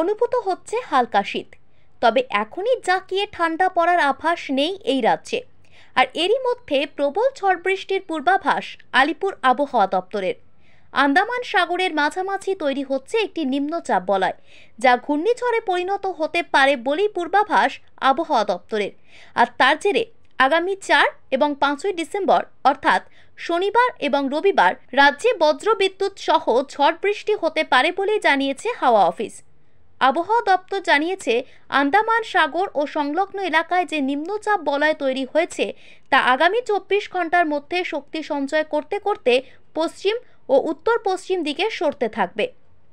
অনুভূত হচ্ছে হালকা শীত তবে এখনই জাঁকিয়ে ঠান্ডা পড়ার আভাস নেই এই রাজ্যে আর এরই মধ্যে প্রবল ঝড় বৃষ্টির পূর্বাভাস আলিপুর আবহাওয়া দপ্তরের আন্দামান সাগরের মাঝামাঝি তৈরি হচ্ছে একটি নিম্নচাপ বলয় যা ঘূর্ণিঝড়ে পরিণত হতে পারে বলেই পূর্বাভাস আবহাওয়া দপ্তরের আর তার জেরে আগামী চার এবং পাঁচই ডিসেম্বর অর্থাৎ শনিবার এবং রবিবার রাজ্যে বজ্রবিদ্যুৎ সহ ঝড় বৃষ্টি হতে পারে বলে জানিয়েছে হাওয়া অফিস আবহাওয়া দপ্তর জানিয়েছে আন্দামান সাগর ও সংলগ্ন এলাকায় যে নিম্নচাপ বলয় তৈরি হয়েছে তা আগামী চব্বিশ ঘন্টার মধ্যে শক্তি সঞ্চয় করতে করতে পশ্চিম ও উত্তর পশ্চিম দিকে সরতে থাকবে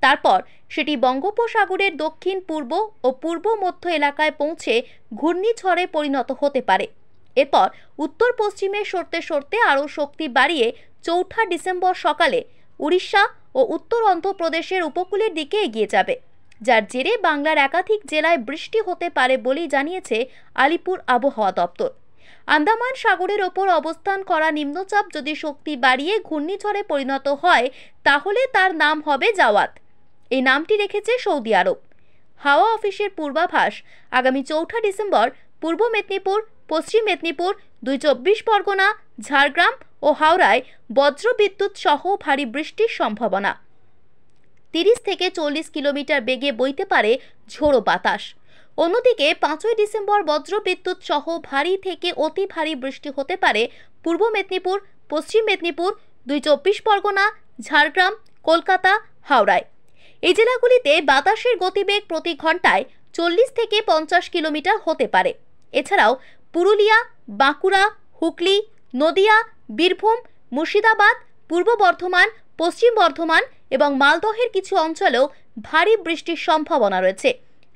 তারপর সেটি বঙ্গোপসাগরের দক্ষিণ পূর্ব ও পূর্ব মধ্য এলাকায় পৌঁছে ঘূর্ণিঝড়ে পরিণত হতে পারে এরপর উত্তর পশ্চিমে সরতে সরতে আরও শক্তি বাড়িয়ে চৌঠা ডিসেম্বর সকালে উড়িষ্যা ও উত্তর অন্ধ্রপ্রদেশের উপকূলের দিকে এগিয়ে যাবে যার জেরে বাংলার একাধিক জেলায় বৃষ্টি হতে পারে বলেই জানিয়েছে আলিপুর আবহাওয়া দপ্তর আন্দামান সাগরের ওপর অবস্থান করা নিম্নচাপ যদি শক্তি বাড়িয়ে ঘূর্ণিঝড়ে পরিণত হয় তাহলে তার নাম হবে জাওয়াত এই নামটি রেখেছে সৌদি আরব হাওয়া অফিসের পূর্বাভাস আগামী চৌঠা ডিসেম্বর পূর্ব মেদিনীপুর পশ্চিম মেদিনীপুর দুই চব্বিশ পরগনা ঝাড়গ্রাম ও হাওড়ায় বজ্রবিদ্যুৎ সহ ভারী বৃষ্টির সম্ভাবনা তিরিশ থেকে চল্লিশ কিলোমিটার বেগে বইতে পারে ঝোড়ো বাতাস অন্যদিকে পাঁচই ডিসেম্বর বজ্রবিদ্যুৎ সহ ভারী থেকে অতি ভারী বৃষ্টি হতে পারে পূর্ব মেদিনীপুর পশ্চিম মেদিনীপুর দুই চব্বিশ পরগনা ঝাড়গ্রাম কলকাতা হাওড়ায় এই জেলাগুলিতে বাতাসের গতিবেগ প্রতি ঘন্টায় চল্লিশ থেকে পঞ্চাশ কিলোমিটার হতে পারে এছাড়াও পুরুলিয়া বাঁকুড়া হুগলি নদিয়া বীরভূম মুর্শিদাবাদ পূর্ব বর্ধমান পশ্চিম বর্ধমান এবং মালদহের কিছু অঞ্চলেও ভারী বৃষ্টির সম্ভাবনা রয়েছে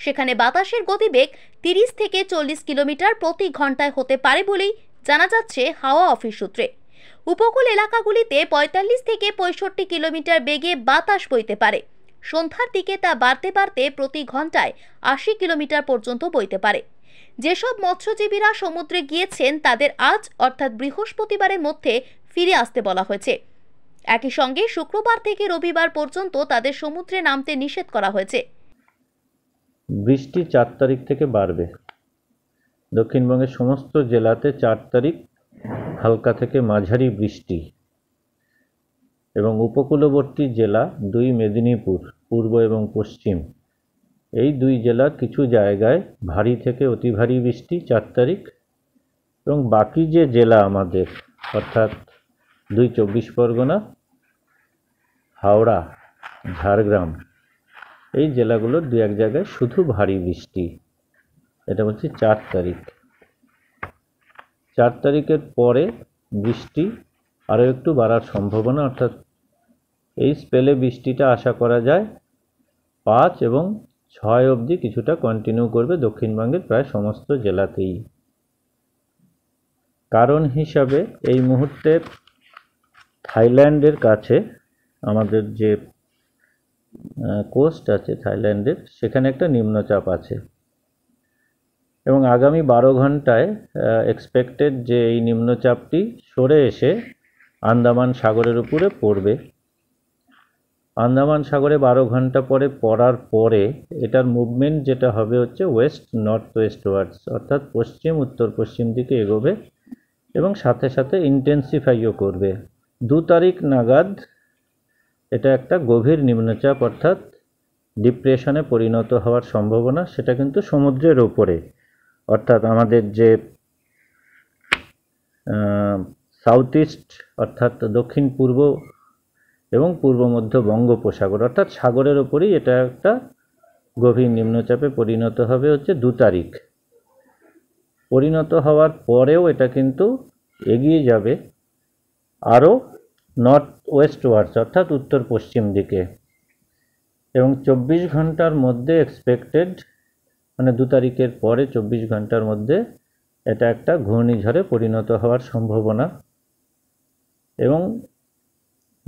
সেখানে বাতাসের গতিবেগ তিরিশ থেকে চল্লিশ কিলোমিটার প্রতি ঘন্টায় হতে পারে বলেই জানা যাচ্ছে হাওয়া অফিস সূত্রে উপকূল এলাকাগুলিতে ৪৫ থেকে পঁয়ষট্টি কিলোমিটার বেগে বাতাস বইতে পারে সন্ধ্যার দিকে তা বাড়তে বাড়তে প্রতি ঘন্টায় আশি কিলোমিটার পর্যন্ত বইতে পারে যেসব মৎস্যজীবীরা সমুদ্রে গিয়েছেন তাদের আজ অর্থাৎ বৃহস্পতিবারের মধ্যে ফিরে আসতে বলা হয়েছে একই সঙ্গে শুক্রবার থেকে রবিবার পর্যন্ত তাদের সমুদ্রে নামতে নিষেধ করা হয়েছে বৃষ্টি চার তারিখ থেকে বাড়বে দক্ষিণবঙ্গের সমস্ত জেলাতে চার তারিখ হালকা থেকে মাঝারি বৃষ্টি এবং উপকূলবর্তী জেলা দুই মেদিনীপুর পূর্ব এবং পশ্চিম এই দুই জেলার কিছু জায়গায় ভারী থেকে অতি ভারী বৃষ্টি চার তারিখ এবং বাকি যে জেলা আমাদের অর্থাৎ দুই চব্বিশ পরগনা হাওড়া ঝাড়গ্রাম এই জেলাগুলোর দু এক জায়গায় শুধু ভারী বৃষ্টি এটা বলছি চার তারিখ চার তারিখের পরে বৃষ্টি আরও একটু বাড়ার সম্ভাবনা অর্থাৎ এই স্পেলে বৃষ্টিটা আশা করা যায় পাঁচ এবং ছয় অবধি কিছুটা কন্টিনিউ করবে দক্ষিণবঙ্গের প্রায় সমস্ত জেলাতেই কারণ হিসাবে এই মুহূর্তে থাইল্যান্ডের কাছে আমাদের যে কোস্ট আছে থাইল্যান্ডের সেখানে একটা নিম্নচাপ আছে এবং আগামী বারো ঘন্টায় এক্সপেক্টেড যে এই নিম্নচাপটি সরে এসে আন্দামান সাগরের উপরে পড়বে আন্দামান সাগরে বারো ঘন্টা পরে পড়ার পরে এটার মুভমেন্ট যেটা হবে হচ্ছে ওয়েস্ট নর্থ ওয়েস্ট ওয়ার্ডস অর্থাৎ পশ্চিম উত্তর পশ্চিম দিকে এগোবে এবং সাথে সাথে ইন্টেন্সিফাইও করবে দু তারিখ নাগাদ এটা একটা গভীর নিম্নচাপ অর্থাৎ ডিপ্রেশনে পরিণত হওয়ার সম্ভাবনা সেটা কিন্তু সমুদ্রের ওপরে অর্থাৎ আমাদের যে সাউথ ইস্ট অর্থাৎ দক্ষিণ পূর্ব এবং পূর্ব মধ্য বঙ্গোপসাগর অর্থাৎ সাগরের ওপরেই এটা একটা গভীর নিম্নচাপে পরিণত হবে হচ্ছে দু তারিখ পরিণত হওয়ার পরেও এটা কিন্তু এগিয়ে যাবে আরও নর্থ ওয়েস্ট ওয়ার্ডস অর্থাৎ উত্তর পশ্চিম দিকে এবং চব্বিশ ঘন্টার মধ্যে এক্সপেক্টেড মানে দু তারিখের পরে চব্বিশ ঘন্টার মধ্যে এটা একটা ঘূর্ণিঝড়ে পরিণত হওয়ার সম্ভাবনা এবং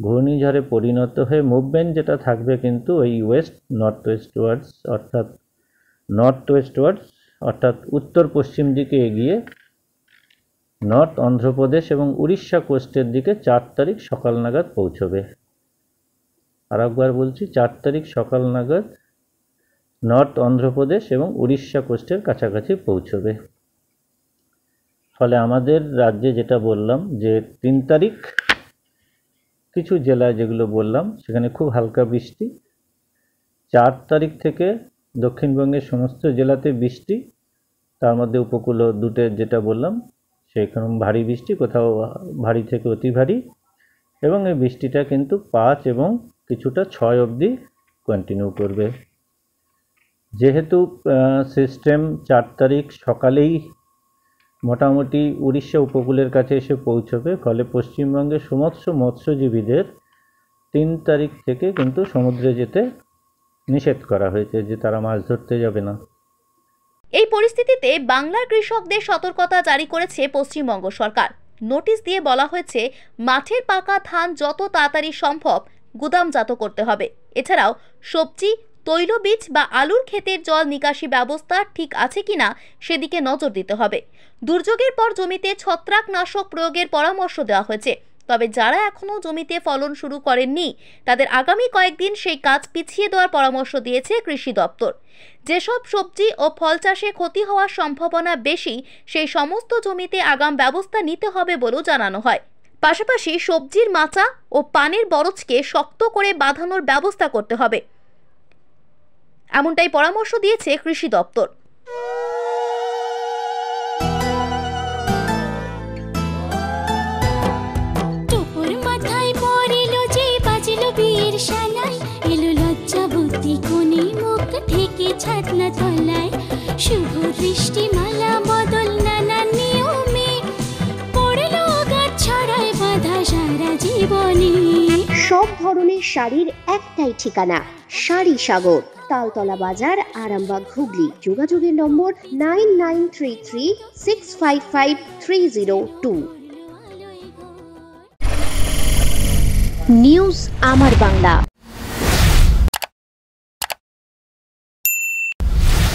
ঘূর্ণিঝড়ে পরিণত হয়ে মুভমেন্ট যেটা থাকবে কিন্তু ওই ওয়েস্ট নর্থ ওয়েস্ট ওয়ার্ডস অর্থাৎ নর্থ ওয়েস্ট ওয়ার্ডস অর্থাৎ উত্তর পশ্চিম দিকে এগিয়ে নর্থ অন্ধ্রপ্রদেশ এবং উড়িষ্যা কোস্টের দিকে চার তারিখ সকাল নাগাদ পৌঁছবে আর একবার বলছি চার তারিখ সকাল নাগাদ নর্থ অন্ধ্রপ্রদেশ এবং উড়িষ্যা কোস্টের কাছাকাছি পৌঁছবে ফলে আমাদের রাজ্যে যেটা বললাম যে তিন তারিখ কিছু জেলায় যেগুলো বললাম সেখানে খুব হালকা বৃষ্টি চার তারিখ থেকে দক্ষিণবঙ্গের সমস্ত জেলাতে বৃষ্টি তার মধ্যে উপকূল দুটে যেটা বললাম সেখানে ভারী বৃষ্টি কোথাও ভারী থেকে অতি ভারী এবং এই বৃষ্টিটা কিন্তু পাঁচ এবং কিছুটা ছয় অবধি কন্টিনিউ করবে যেহেতু সিস্টেম চার তারিখ সকালেই মোটামুটি উড়িষ্যা উপকূলের কাছে এসে পৌঁছবে ফলে পশ্চিমবঙ্গের সমস্ত মৎস্যজীবীদের তিন তারিখ থেকে কিন্তু সমুদ্রে যেতে নিষেধ করা হয়েছে যে তারা মাছ ধরতে যাবে না এই পরিস্থিতিতে বাংলার কৃষকদের সতর্কতা জারি করেছে পশ্চিমবঙ্গ সরকার নোটিশ দিয়ে বলা হয়েছে মাঠের পাকা ধান যত তাড়াতাড়ি সম্ভব গুদামজাত করতে হবে এছাড়াও সবজি তৈলবীজ বা আলুর ক্ষেতের জল নিকাশি ব্যবস্থা ঠিক আছে কিনা সেদিকে নজর দিতে হবে দুর্যোগের পর জমিতে ছত্রাকনাশক প্রয়োগের পরামর্শ দেওয়া হয়েছে তবে যারা এখনও জমিতে ফলন শুরু করেননি তাদের আগামী কয়েকদিন সেই কাজ পিছিয়ে দেওয়ার পরামর্শ দিয়েছে কৃষি দপ্তর যেসব সবজি ও ফল চাষে ক্ষতি হওয়ার সম্ভাবনা বেশি সেই সমস্ত জমিতে আগাম ব্যবস্থা নিতে হবে বলেও জানানো হয় পাশাপাশি সবজির মাচা ও পানের বরজকে শক্ত করে বাঁধানোর ব্যবস্থা করতে হবে এমনটাই পরামর্শ দিয়েছে কৃষি দপ্তর ছাতনা তলায় শুভ দৃষ্টিমালা বদল নানা নিয়মে পড়লো গাছ ছড়ায় বাধা সারা জীবনে সব ধরনের শাড়ির একটাই ঠিকানা শাড়ি সাগর তালতলা বাজার আরামবাগ হুগলি যোগাযোগের নম্বর nine nine three three six five five three zero two news আমার বাংলা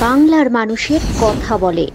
বাংলার মানুষের কথা বলে